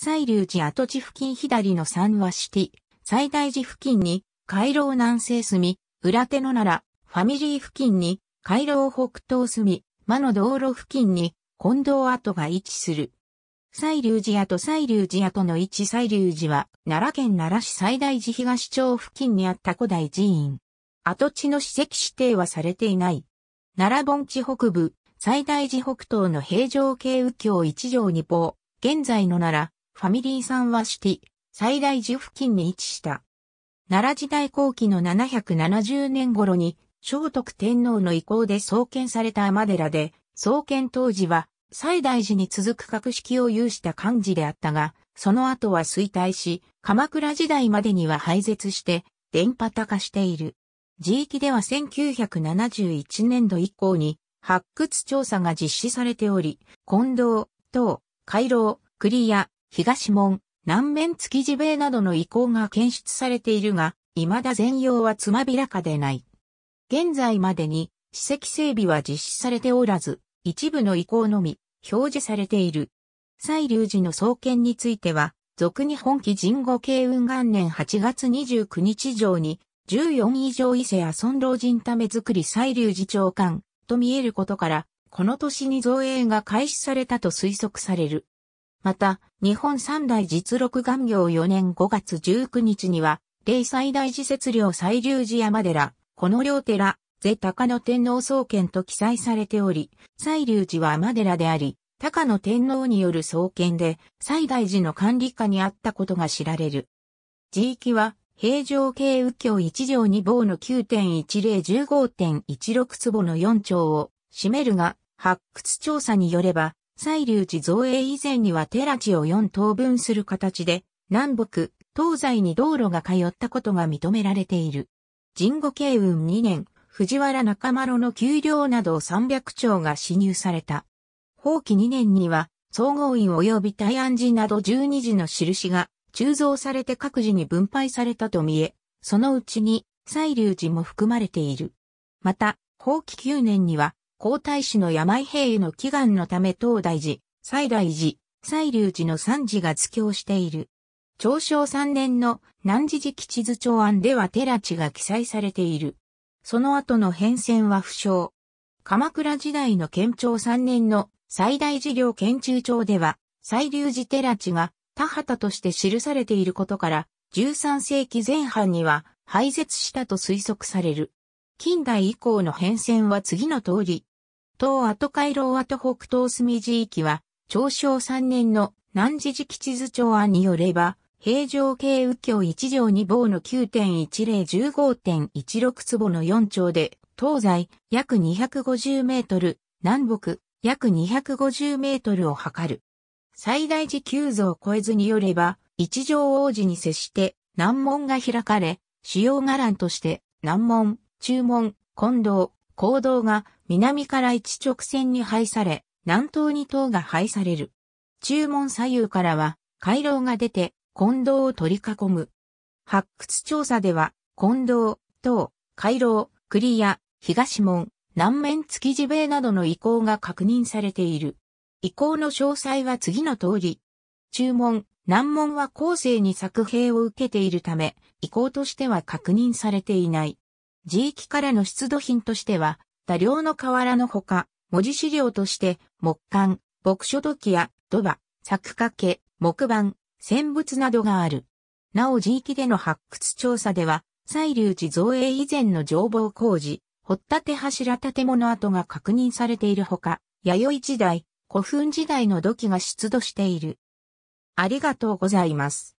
西流寺跡地付近左の三和シティ、最大寺付近に、回廊南西隅、裏手の奈良、ファミリー付近に、回廊北東隅、魔の道路付近に、近藤跡が位置する。西流寺跡西流寺跡の位置西流寺は、奈良県奈良市最大寺東町付近にあった古代寺院。跡地の史跡指定はされていない。奈良盆地北部、最大寺北東の平城京右京一条二法。現在の奈良、ファミリーさんはシティ、最大寺付近に位置した。奈良時代後期の770年頃に、聖徳天皇の意向で創建された天寺で、創建当時は、最大寺に続く格式を有した漢字であったが、その後は衰退し、鎌倉時代までには廃絶して、電波化している。地域では1971年度以降に、発掘調査が実施されており、近藤、東、回廊、クリア、東門、南面築地塀などの遺構が検出されているが、未だ全容はつまびらかでない。現在までに、史跡整備は実施されておらず、一部の遺構のみ、表示されている。西流寺の創建については、俗に本紀神後慶雲元年8月29日上に、14以上伊勢や尊老人ため作り西流寺長官と見えることから、この年に造営が開始されたと推測される。また、日本三大実録願行4年5月19日には、霊最大寺節領西流寺山寺、この両寺、是高野天皇創建と記載されており、西流寺は山寺であり、高野天皇による創建で、最大寺の管理下にあったことが知られる。地域は、平城系右京一条二房の9.1015.16坪の4丁を占めるが、発掘調査によれば、西流寺造営以前には寺地を4等分する形で、南北、東西に道路が通ったことが認められている。神後慶雲2年、藤原中丸の給料など300丁が侵入された。法期2年には、総合院及び大安寺など12寺の印が鋳造されて各自に分配されたと見え、そのうちに西流寺も含まれている。また、法期9年には、皇太子の病兵への祈願のため東大寺、西大寺、西流寺の三寺が付教している。長生三年の南寺寺吉図長案では寺地が記載されている。その後の変遷は不詳。鎌倉時代の県庁三年の西大寺領県中庁では、西流寺寺地が田畑として記されていることから、13世紀前半には廃絶したと推測される。近代以降の変遷は次の通り、東跡回廊跡北東隅地域は、長正3年の南寺寺基地図帳案によれば、平城京右京一条二房の9.1015.16坪の4丁で、東西約250メートル、南北約250メートルを測る。最大時給図を超えずによれば、一条王子に接して難門が開かれ、主要伽藍として難門、中門、近道、坑道が南から一直線に配され、南東に塔が配される。中門左右からは回廊が出て、近道を取り囲む。発掘調査では、近道、塔、回廊、栗や東門、南面築地塀などの遺構が確認されている。遺構の詳細は次の通り。中門、南門は後世に作兵を受けているため、遺構としては確認されていない。地域からの出土品としては、多量の瓦のほか、文字資料として、木簡、牧書土器や土場、作掛け、木板、戦物などがある。なお地域での発掘調査では、西流寺造営以前の情報工事、掘立柱建物跡が確認されているほか、弥生時代、古墳時代の土器が出土している。ありがとうございます。